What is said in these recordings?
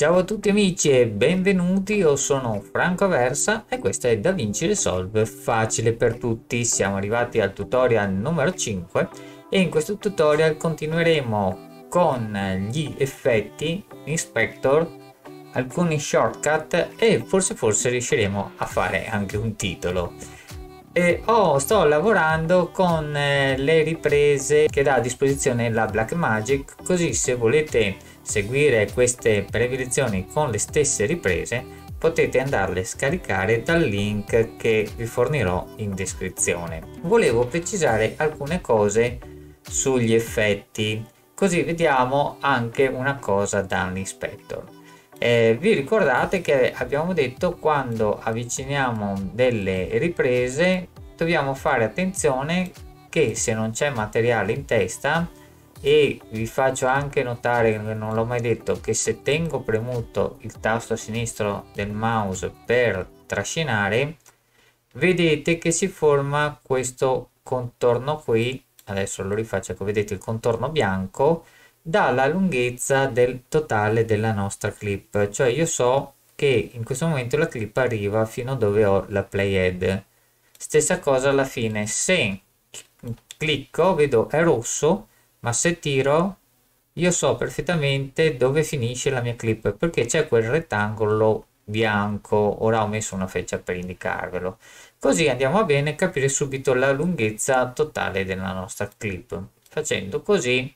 Ciao a tutti amici e benvenuti, io sono Franco Aversa e questo è Da Vinci Resolve facile per tutti. Siamo arrivati al tutorial numero 5 e in questo tutorial continueremo con gli effetti Inspector, alcuni shortcut e forse forse riusciremo a fare anche un titolo. E oh, sto lavorando con eh, le riprese che dà a disposizione la Blackmagic, così se volete seguire queste previsioni con le stesse riprese potete andarle a scaricare dal link che vi fornirò in descrizione. Volevo precisare alcune cose sugli effetti così vediamo anche una cosa dall'inspector. Eh, vi ricordate che abbiamo detto quando avviciniamo delle riprese dobbiamo fare attenzione che se non c'è materiale in testa e vi faccio anche notare che non l'ho mai detto che se tengo premuto il tasto sinistro del mouse per trascinare vedete che si forma questo contorno qui adesso lo rifaccio ecco vedete il contorno bianco dalla lunghezza del totale della nostra clip cioè io so che in questo momento la clip arriva fino a dove ho la playhead stessa cosa alla fine se clicco vedo è rosso ma se tiro io so perfettamente dove finisce la mia clip perché c'è quel rettangolo bianco ora ho messo una freccia per indicarvelo così andiamo a bene capire subito la lunghezza totale della nostra clip facendo così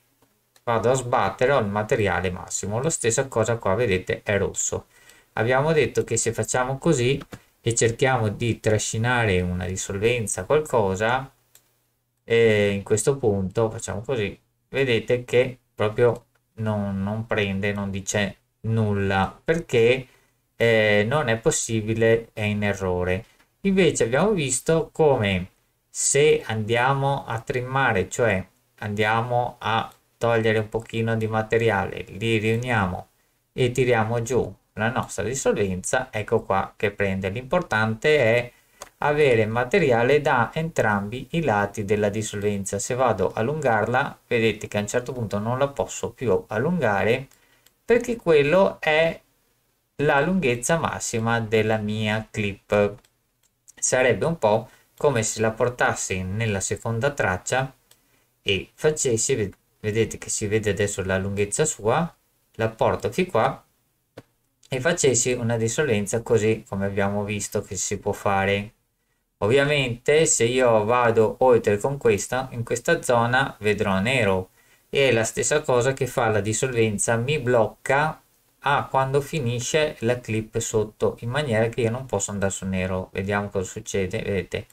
vado a sbattere al materiale massimo la stessa cosa qua vedete è rosso abbiamo detto che se facciamo così e cerchiamo di trascinare una dissolvenza qualcosa e eh, in questo punto facciamo così vedete che proprio non, non prende, non dice nulla perché eh, non è possibile, è in errore. Invece abbiamo visto come se andiamo a trimmare, cioè andiamo a togliere un pochino di materiale, li riuniamo e tiriamo giù la nostra dissolvenza, ecco qua che prende. L'importante è avere materiale da entrambi i lati della dissolvenza. Se vado a allungarla, vedete che a un certo punto non la posso più allungare perché quello è la lunghezza massima della mia clip. Sarebbe un po' come se la portassi nella seconda traccia e facessi, vedete che si vede adesso la lunghezza sua, la porto fin qua e facessi una dissolvenza così come abbiamo visto che si può fare Ovviamente se io vado oltre con questa, in questa zona vedrò nero e la stessa cosa che fa la dissolvenza mi blocca a quando finisce la clip sotto in maniera che io non posso andare su nero. Vediamo cosa succede, vedete?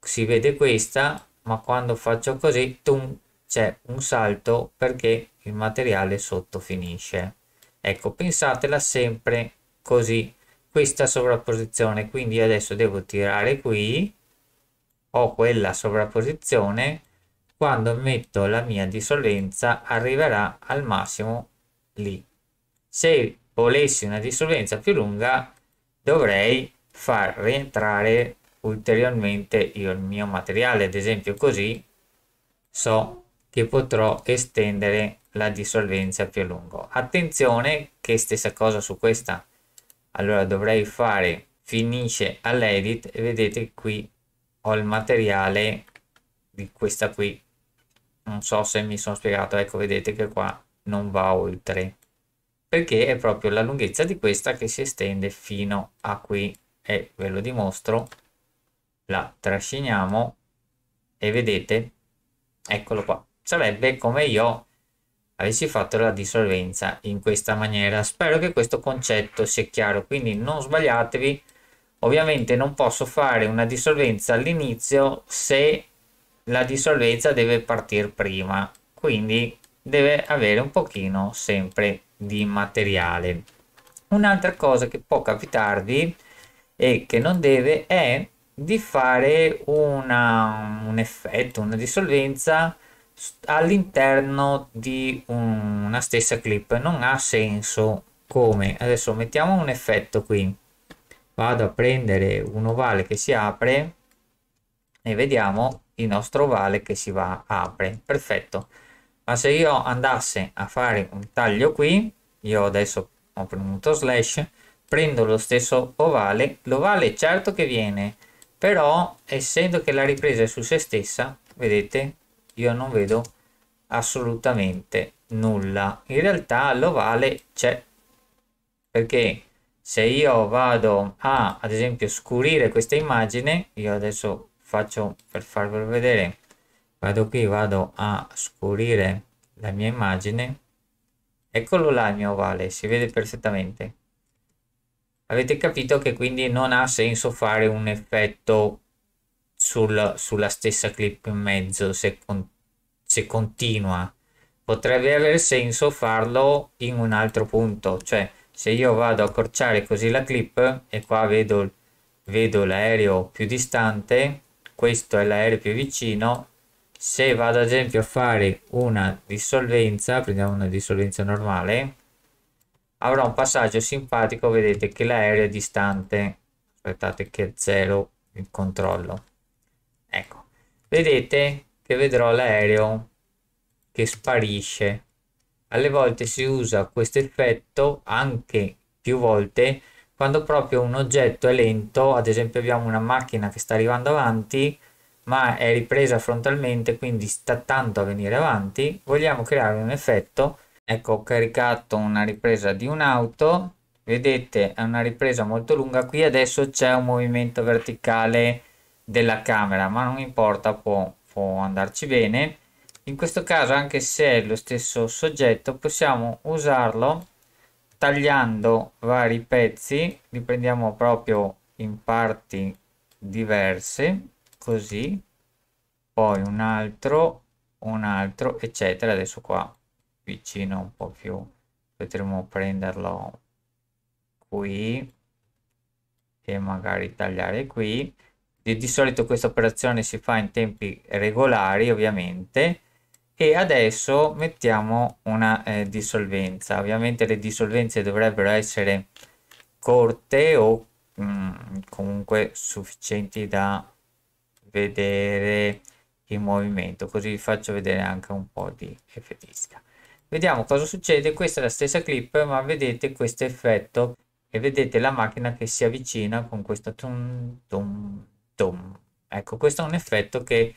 Si vede questa, ma quando faccio così tum, c'è un salto perché il materiale sotto finisce. Ecco, pensatela sempre così questa sovrapposizione quindi adesso devo tirare qui ho quella sovrapposizione quando metto la mia dissolvenza arriverà al massimo lì se volessi una dissolvenza più lunga dovrei far rientrare ulteriormente io il mio materiale ad esempio così so che potrò estendere la dissolvenza più a lungo attenzione che stessa cosa su questa allora dovrei fare finisce all'edit e vedete qui ho il materiale di questa qui non so se mi sono spiegato ecco vedete che qua non va oltre perché è proprio la lunghezza di questa che si estende fino a qui e ve lo dimostro la trasciniamo e vedete eccolo qua sarebbe come io avessi fatto la dissolvenza in questa maniera. Spero che questo concetto sia chiaro, quindi non sbagliatevi. Ovviamente non posso fare una dissolvenza all'inizio se la dissolvenza deve partire prima, quindi deve avere un pochino sempre di materiale. Un'altra cosa che può capitarvi e che non deve è di fare una, un effetto, una dissolvenza all'interno di una stessa clip non ha senso come adesso mettiamo un effetto qui vado a prendere un ovale che si apre e vediamo il nostro ovale che si va apre perfetto ma se io andasse a fare un taglio qui io adesso ho premuto slash prendo lo stesso ovale l'ovale certo che viene però essendo che la ripresa è su se stessa vedete io non vedo assolutamente nulla in realtà l'ovale c'è perché se io vado a ad esempio scurire questa immagine io adesso faccio per farvelo vedere vado qui vado a scurire la mia immagine eccolo là il mio ovale si vede perfettamente avete capito che quindi non ha senso fare un effetto sul, sulla stessa clip in mezzo se, con, se continua potrebbe avere senso farlo in un altro punto cioè se io vado a accorciare così la clip e qua vedo, vedo l'aereo più distante questo è l'aereo più vicino se vado ad esempio a fare una dissolvenza prendiamo una dissolvenza normale avrò un passaggio simpatico vedete che l'aereo è distante aspettate che è zero il controllo Ecco, vedete che vedrò l'aereo che sparisce. Alle volte si usa questo effetto anche più volte quando proprio un oggetto è lento, ad esempio abbiamo una macchina che sta arrivando avanti, ma è ripresa frontalmente, quindi sta tanto a venire avanti, vogliamo creare un effetto. Ecco, ho caricato una ripresa di un'auto, vedete è una ripresa molto lunga, qui adesso c'è un movimento verticale della camera ma non importa può, può andarci bene in questo caso anche se è lo stesso soggetto possiamo usarlo tagliando vari pezzi li prendiamo proprio in parti diverse così poi un altro un altro eccetera adesso qua vicino un po più potremmo prenderlo qui e magari tagliare qui di, di solito questa operazione si fa in tempi regolari ovviamente e adesso mettiamo una eh, dissolvenza. Ovviamente le dissolvenze dovrebbero essere corte o mh, mm, comunque sufficienti da vedere il movimento così vi faccio vedere anche un po' di effettistica vediamo cosa succede questa è la stessa clip ma vedete questo effetto e vedete la macchina che si avvicina con questo tum tum tom. Ecco, questo è un effetto che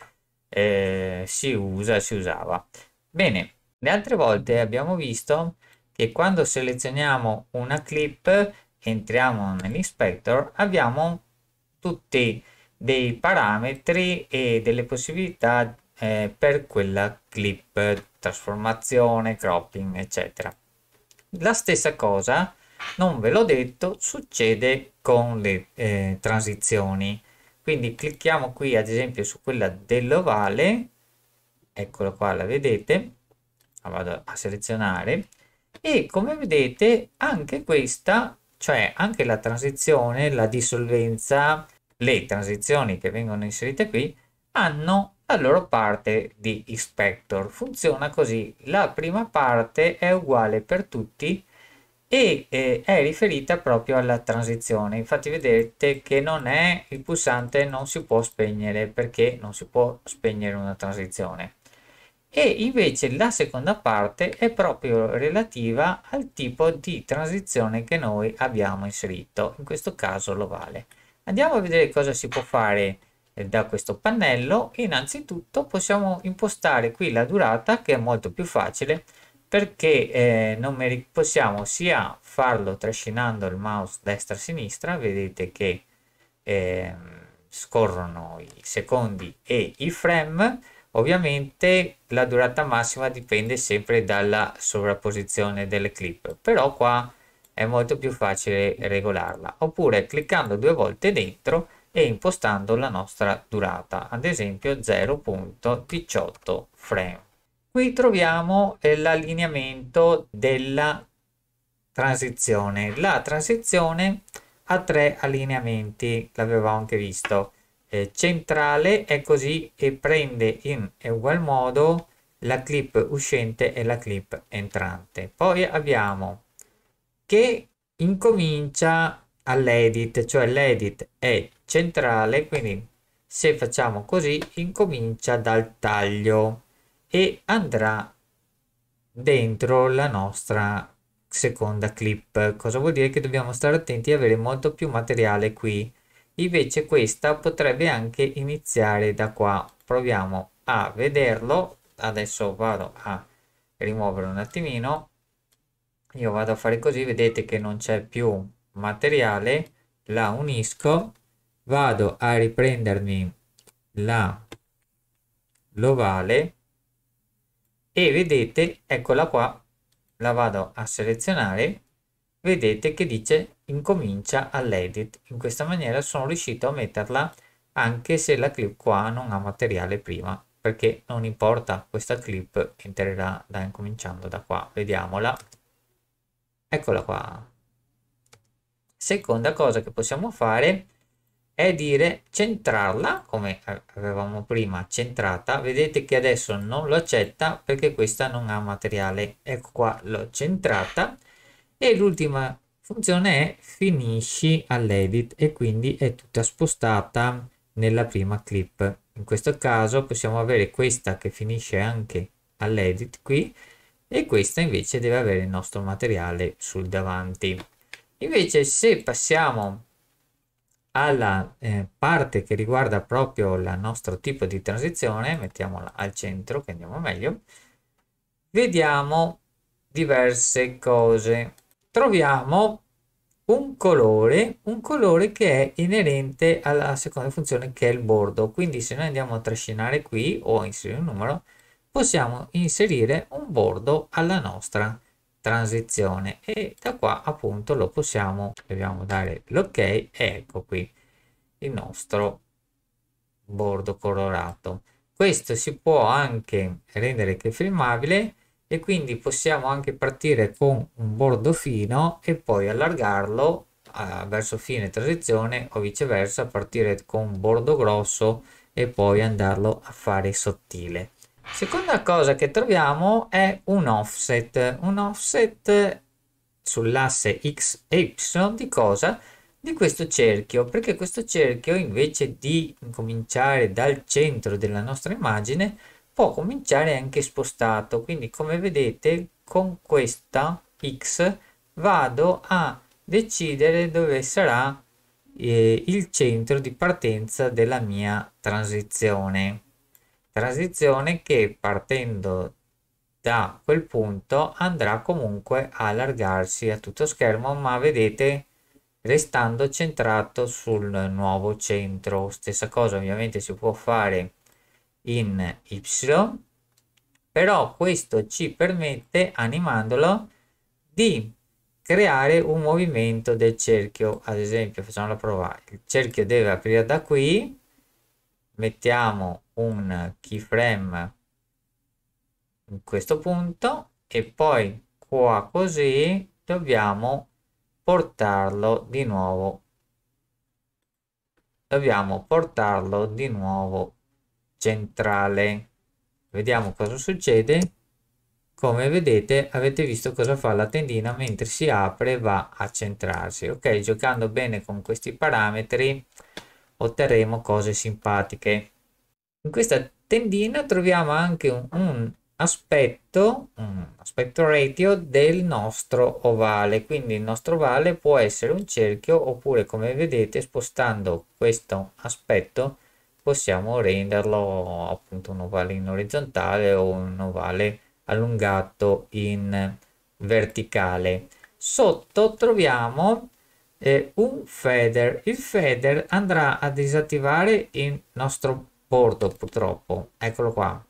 eh, si usa si usava. Bene, le altre volte abbiamo visto che quando selezioniamo una clip, entriamo nell'inspector, abbiamo tutti dei parametri e delle possibilità eh, per quella clip, trasformazione, cropping, eccetera. La stessa cosa, non ve l'ho detto, succede con le eh, transizioni quindi clicchiamo qui ad esempio su quella dell'ovale eccolo qua la vedete la vado a selezionare e come vedete anche questa cioè anche la transizione la dissolvenza le transizioni che vengono inserite qui hanno la loro parte di inspector funziona così la prima parte è uguale per tutti e eh, è riferita proprio alla transizione. Infatti vedete che non è il pulsante non si può spegnere perché non si può spegnere una transizione. E invece la seconda parte è proprio relativa al tipo di transizione che noi abbiamo inserito, in questo caso lo vale Andiamo a vedere cosa si può fare eh, da questo pannello innanzitutto possiamo impostare qui la durata che è molto più facile perché eh, non meri- possiamo sia farlo trascinando il mouse destra-sinistra, vedete che eh, scorrono i secondi e i frame, ovviamente la durata massima dipende sempre dalla sovrapposizione delle clip, però qua è molto più facile regolarla, oppure cliccando due volte dentro e impostando la nostra durata, ad esempio 0.18 frame qui troviamo eh, l'allineamento della transizione. La transizione ha tre allineamenti, l'avevamo anche visto. Eh, centrale è così e prende in ugual modo la clip uscente e la clip entrante. Poi abbiamo che incomincia all'edit, cioè l'edit è centrale, quindi se facciamo così incomincia dal taglio e andrà dentro la nostra seconda clip cosa vuol dire che dobbiamo stare attenti e avere molto più materiale qui invece questa potrebbe anche iniziare da qua proviamo a vederlo adesso vado a rimuovere un attimino io vado a fare così vedete che non c'è più materiale la unisco vado a riprendermi la l'ovale e vedete eccola qua la vado a selezionare vedete che dice incomincia all'edit in questa maniera sono riuscito a metterla anche se la clip qua non ha materiale prima perché non importa questa clip entrerà da incominciando da qua vediamola eccola qua seconda cosa che possiamo fare è dire centrarla come avevamo prima centrata vedete che adesso non lo accetta perché questa non ha materiale ecco qua l'ho centrata e l'ultima funzione è finisci all'edit e quindi è tutta spostata nella prima clip in questo caso possiamo avere questa che finisce anche all'edit qui e questa invece deve avere il nostro materiale sul davanti invece se passiamo alla eh, parte che riguarda proprio il nostro tipo di transizione, mettiamola al centro che andiamo meglio, vediamo diverse cose. Troviamo un colore, un colore che è inerente alla seconda funzione che è il bordo, quindi se noi andiamo a trascinare qui o a inserire un numero, possiamo inserire un bordo alla nostra transizione e da qua appunto lo possiamo dobbiamo dare l'ok e ecco qui il nostro bordo colorato questo si può anche rendere che filmabile e quindi possiamo anche partire con un bordo fino e poi allargarlo eh, verso fine transizione o viceversa partire con un bordo grosso e poi andarlo a fare sottile Seconda cosa che troviamo è un offset, un offset sull'asse X e Y di cosa? Di questo cerchio, perché questo cerchio invece di cominciare dal centro della nostra immagine può cominciare anche spostato, quindi come vedete con questa X vado a decidere dove sarà eh, il centro di partenza della mia transizione transizione che partendo da quel punto andrà comunque a allargarsi a tutto schermo ma vedete restando centrato sul nuovo centro stessa cosa ovviamente si può fare in y però questo ci permette animandolo di creare un movimento del cerchio ad esempio facciamolo provare il cerchio deve aprire da qui mettiamo un keyframe in questo punto e poi qua così dobbiamo portarlo di nuovo dobbiamo portarlo di nuovo centrale vediamo cosa succede come vedete avete visto cosa fa la tendina mentre si apre va a centrarsi ok giocando bene con questi parametri otterremo cose simpatiche in questa tendina troviamo anche un, un aspetto, un aspetto ratio del nostro ovale, quindi il nostro ovale può essere un cerchio oppure come vedete spostando questo aspetto possiamo renderlo appunto un ovale in orizzontale o un ovale allungato in verticale. Sotto troviamo eh, un feather, il feather andrà a disattivare il nostro bordo purtroppo, eccolo qua,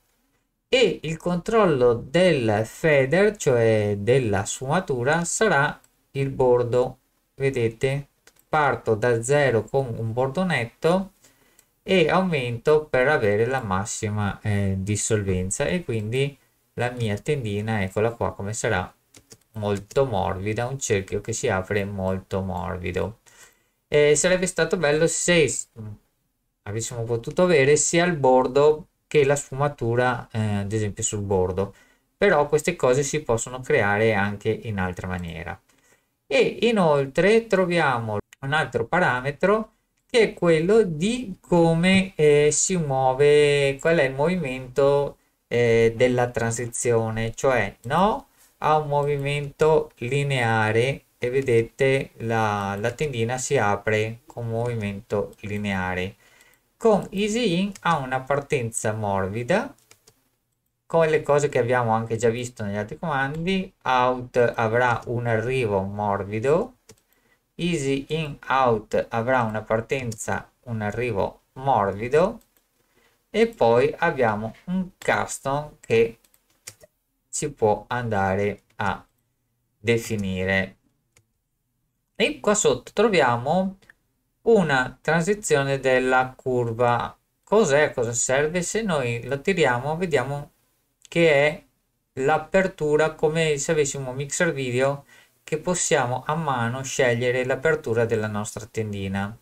e il controllo del feather, cioè della sfumatura, sarà il bordo, vedete? Parto da zero con un bordo netto e aumento per avere la massima eh, dissolvenza e quindi la mia tendina, eccola qua come sarà, molto morbida, un cerchio che si apre molto morbido. e eh, sarebbe stato bello se avessimo potuto avere sia il bordo che la sfumatura eh, ad esempio sul bordo però queste cose si possono creare anche in altra maniera e inoltre troviamo un altro parametro che è quello di come eh, si muove qual è il movimento eh, della transizione cioè no a un movimento lineare e vedete la, la tendina si apre con movimento lineare con Easy In ha una partenza morbida con le cose che abbiamo anche già visto negli altri comandi out avrà un arrivo morbido easy in out avrà una partenza un arrivo morbido e poi abbiamo un custom che si può andare a definire e qua sotto troviamo una transizione della curva. Cos'è? A cosa serve? Se noi la tiriamo vediamo che è l'apertura come se avessimo un mixer video che possiamo a mano scegliere l'apertura della nostra tendina.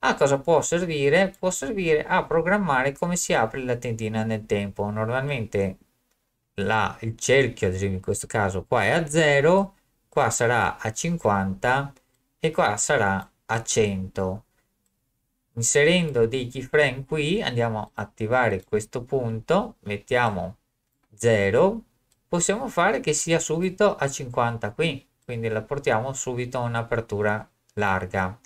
A cosa può servire? Può servire a programmare come si apre la tendina nel tempo. Normalmente la, il cerchio, ad esempio in questo caso, qua è a 0, qua sarà a 50 e qua sarà a 100 inserendo dei keyframe qui andiamo a attivare questo punto mettiamo 0 possiamo fare che sia subito a 50 qui quindi la portiamo subito a un'apertura larga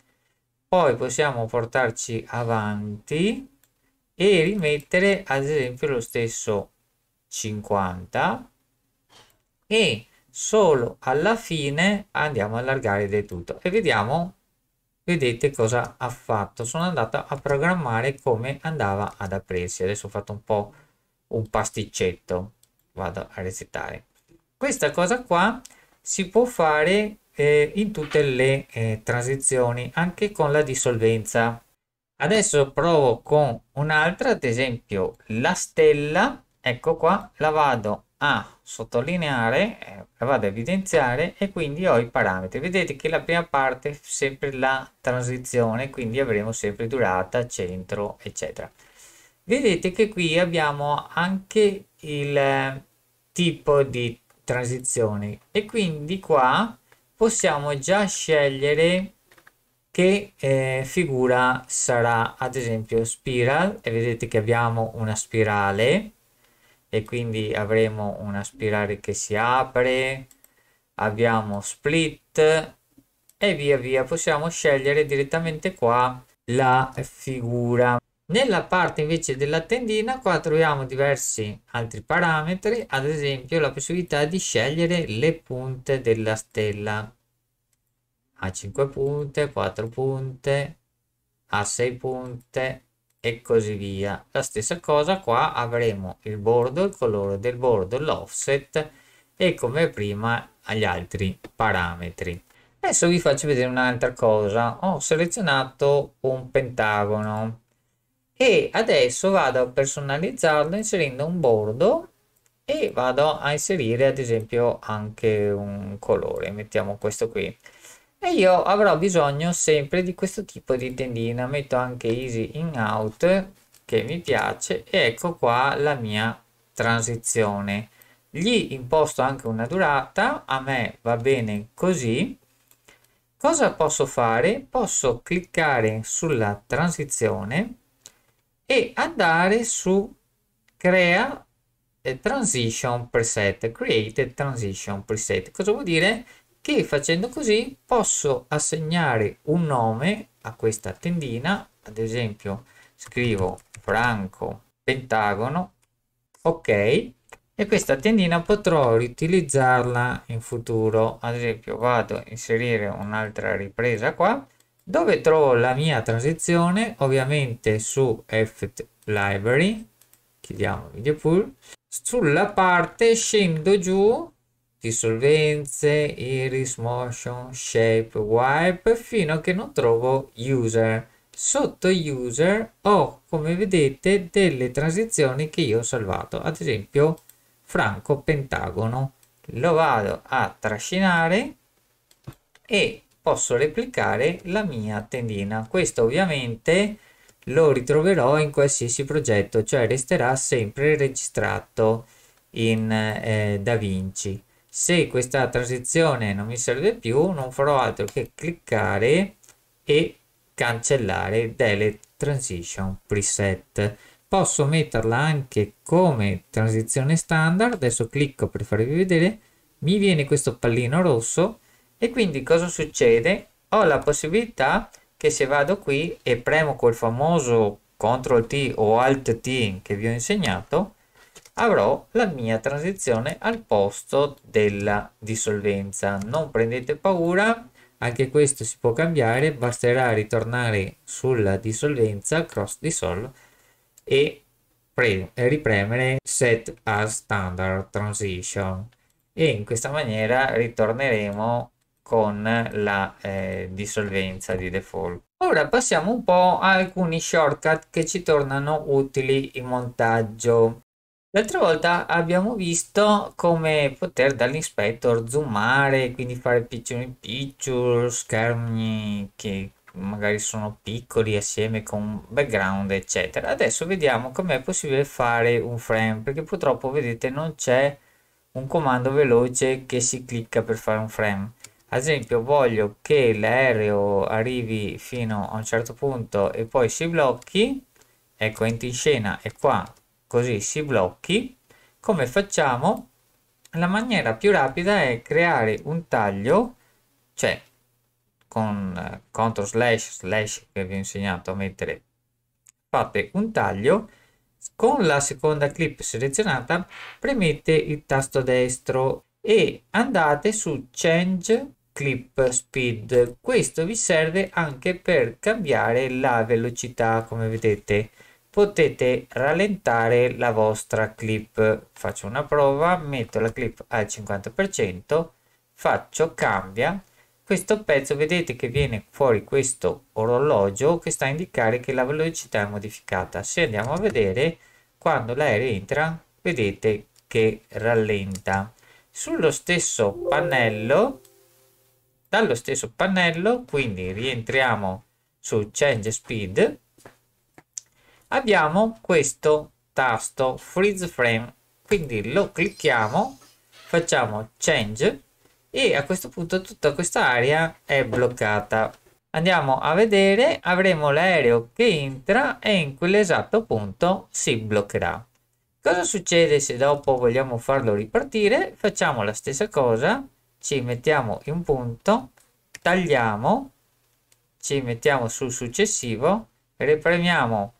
poi possiamo portarci avanti e rimettere ad esempio lo stesso 50 e solo alla fine andiamo a allargare del tutto e vediamo vedete cosa ha fatto sono andato a programmare come andava ad aprirsi adesso ho fatto un po un pasticcetto vado a resettare questa cosa qua si può fare eh, in tutte le eh, transizioni anche con la dissolvenza adesso provo con un'altra ad esempio la stella ecco qua la vado a sottolineare, eh, la vado a evidenziare e quindi ho i parametri. Vedete che la prima parte è sempre la transizione, quindi avremo sempre durata, centro, eccetera. Vedete che qui abbiamo anche il eh, tipo di transizione e quindi qua possiamo già scegliere che eh, figura sarà ad esempio spiral e vedete che abbiamo una spirale e quindi avremo una spirale che si apre abbiamo split e via via possiamo scegliere direttamente qua la figura nella parte invece della tendina qua troviamo diversi altri parametri ad esempio la possibilità di scegliere le punte della stella a 5 punte 4 punte a 6 punte e così via. La stessa cosa qua avremo il bordo, il colore del bordo, l'offset e come prima gli altri parametri. Adesso vi faccio vedere un'altra cosa. Ho selezionato un pentagono e adesso vado a personalizzarlo inserendo un bordo e vado a inserire ad esempio anche un colore. Mettiamo questo qui e io avrò bisogno sempre di questo tipo di tendina metto anche easy in out che mi piace e ecco qua la mia transizione gli imposto anche una durata a me va bene così cosa posso fare posso cliccare sulla transizione e andare su crea transition preset create transition preset cosa vuol dire che facendo così posso assegnare un nome a questa tendina, ad esempio scrivo Franco Pentagono, ok, e questa tendina potrò riutilizzarla in futuro, ad esempio vado a inserire un'altra ripresa qua, dove trovo la mia transizione, ovviamente su Effect Library, chiudiamo video pool, sulla parte scendo giù dissolvenze, iris, motion, shape, wipe fino a che non trovo user. Sotto user ho come vedete delle transizioni che io ho salvato, ad esempio franco pentagono. Lo vado a trascinare e posso replicare la mia tendina. Questo ovviamente lo ritroverò in qualsiasi progetto, cioè resterà sempre registrato in eh, DaVinci se questa transizione non mi serve più non farò altro che cliccare e cancellare delete transition preset posso metterla anche come transizione standard adesso clicco per farvi vedere mi viene questo pallino rosso e quindi cosa succede ho la possibilità che se vado qui e premo quel famoso ctrl t o alt t che vi ho insegnato avrò la mia transizione al posto della dissolvenza. Non prendete paura, anche questo si può cambiare, basterà ritornare sulla dissolvenza, cross dissolve, e ripremere set as standard transition e in questa maniera ritorneremo con la eh, dissolvenza di default. Ora passiamo un po' a alcuni shortcut che ci tornano utili in montaggio. L'altra volta abbiamo visto come poter dall'inspector zoomare, quindi fare picture in picture, schermi che magari sono piccoli assieme con background eccetera. Adesso vediamo com'è possibile fare un frame perché purtroppo vedete non c'è un comando veloce che si clicca per fare un frame. Ad esempio voglio che l'aereo arrivi fino a un certo punto e poi si blocchi, ecco entri in scena e qua così si blocchi, come facciamo? La maniera più rapida è creare un taglio, cioè con eh, CTRL slash slash che vi ho insegnato a mettere, fate un taglio, con la seconda clip selezionata premete il tasto destro e andate su Change Clip Speed. Questo vi serve anche per cambiare la velocità, come vedete potete rallentare la vostra clip. Faccio una prova, metto la clip al 50%, faccio cambia. Questo pezzo vedete che viene fuori questo orologio che sta a indicare che la velocità è modificata. Se andiamo a vedere, quando l'aereo entra, vedete che rallenta. Sullo stesso pannello, dallo stesso pannello, quindi rientriamo su Change Speed, abbiamo questo tasto freeze frame quindi lo clicchiamo facciamo change e a questo punto tutta questa area è bloccata andiamo a vedere avremo l'aereo che entra e in quell'esatto punto si bloccherà cosa succede se dopo vogliamo farlo ripartire facciamo la stessa cosa ci mettiamo in punto tagliamo ci mettiamo sul successivo repremiamo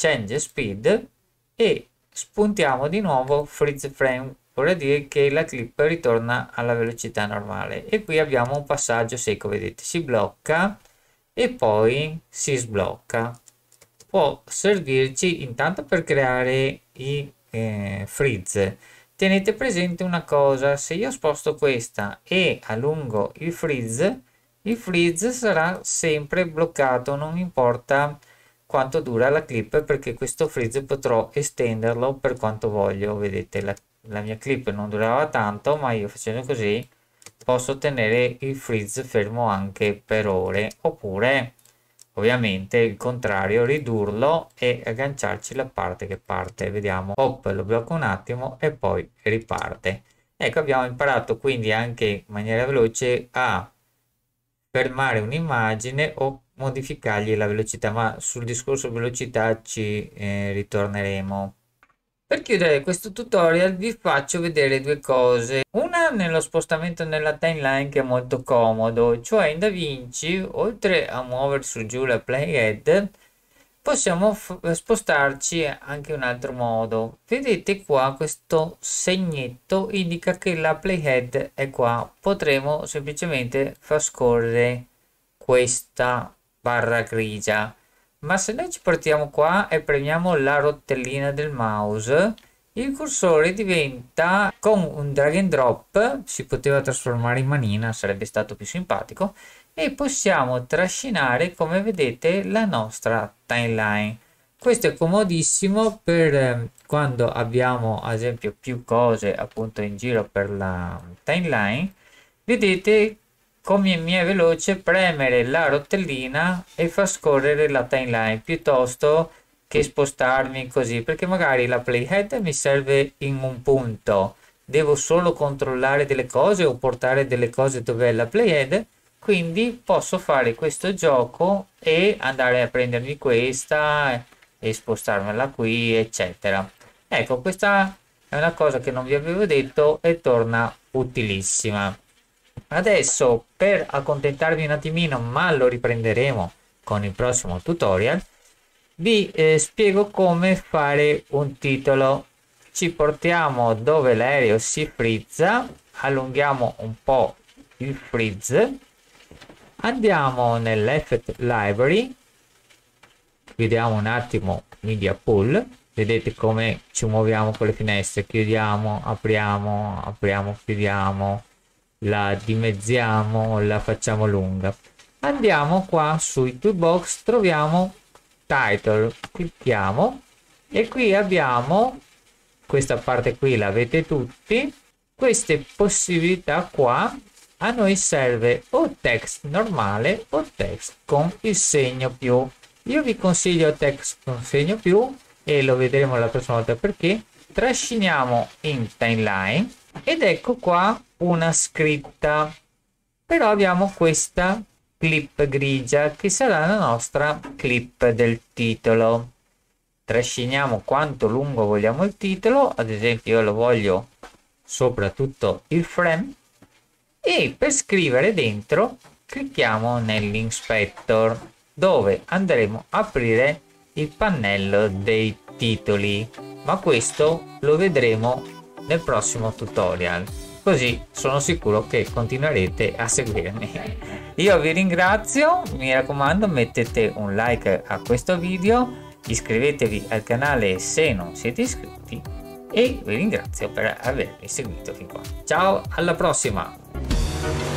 change speed e spuntiamo di nuovo freeze frame vuol dire che la clip ritorna alla velocità normale e qui abbiamo un passaggio secco vedete si blocca e poi si sblocca può servirci intanto per creare i eh, freeze tenete presente una cosa se io sposto questa e allungo il freeze il freeze sarà sempre bloccato non importa quanto dura la clip perché questo freeze potrò estenderlo per quanto voglio vedete la, la mia clip non durava tanto ma io facendo così posso tenere il freeze fermo anche per ore oppure ovviamente il contrario ridurlo e agganciarci la parte che parte vediamo hop lo blocco un attimo e poi riparte ecco abbiamo imparato quindi anche in maniera veloce a fermare un'immagine o modificargli la velocità, ma sul discorso velocità ci eh, ritorneremo. Per chiudere questo tutorial vi faccio vedere due cose. Una nello spostamento nella timeline che è molto comodo, cioè in DaVinci oltre a muovere su giù la playhead possiamo eh, spostarci anche un altro modo. Vedete qua questo segnetto indica che la playhead è qua. Potremo semplicemente far scorrere questa barra grigia ma se noi ci portiamo qua e premiamo la rotellina del mouse il cursore diventa con un drag and drop si poteva trasformare in manina sarebbe stato più simpatico e possiamo trascinare come vedete la nostra timeline questo è comodissimo per ehm, quando abbiamo ad esempio più cose appunto in giro per la timeline vedete con Mie veloce premere la rotellina e far scorrere la timeline piuttosto che spostarmi così perché magari la playhead mi serve in un punto devo solo controllare delle cose o portare delle cose dove è la playhead quindi posso fare questo gioco e andare a prendermi questa e spostarmela qui eccetera ecco questa è una cosa che non vi avevo detto e torna utilissima Adesso per accontentarvi un attimino, ma lo riprenderemo con il prossimo tutorial, vi eh, spiego come fare un titolo. Ci portiamo dove l'aereo si frizza, allunghiamo un po' il frizz, andiamo nell'effect library, chiudiamo un attimo media pool, vedete come ci muoviamo con le finestre, chiudiamo, apriamo, apriamo, chiudiamo, la dimezziamo, la facciamo lunga. Andiamo qua sui toolbox, troviamo title, clicchiamo e qui abbiamo questa parte qui l'avete tutti queste possibilità qua a noi serve o text normale o text con il segno più io vi consiglio text con segno più e lo vedremo la prossima volta perché trasciniamo in timeline ed ecco qua una scritta però abbiamo questa clip grigia che sarà la nostra clip del titolo trasciniamo quanto lungo vogliamo il titolo ad esempio io lo voglio soprattutto il frame e per scrivere dentro clicchiamo nell'inspector dove andremo a aprire il pannello dei titoli ma questo lo vedremo nel prossimo tutorial così sono sicuro che continuerete a seguirmi. Io vi ringrazio, mi raccomando mettete un like a questo video, iscrivetevi al canale se non siete iscritti e vi ringrazio per avermi seguito fin qua. Ciao, alla prossima!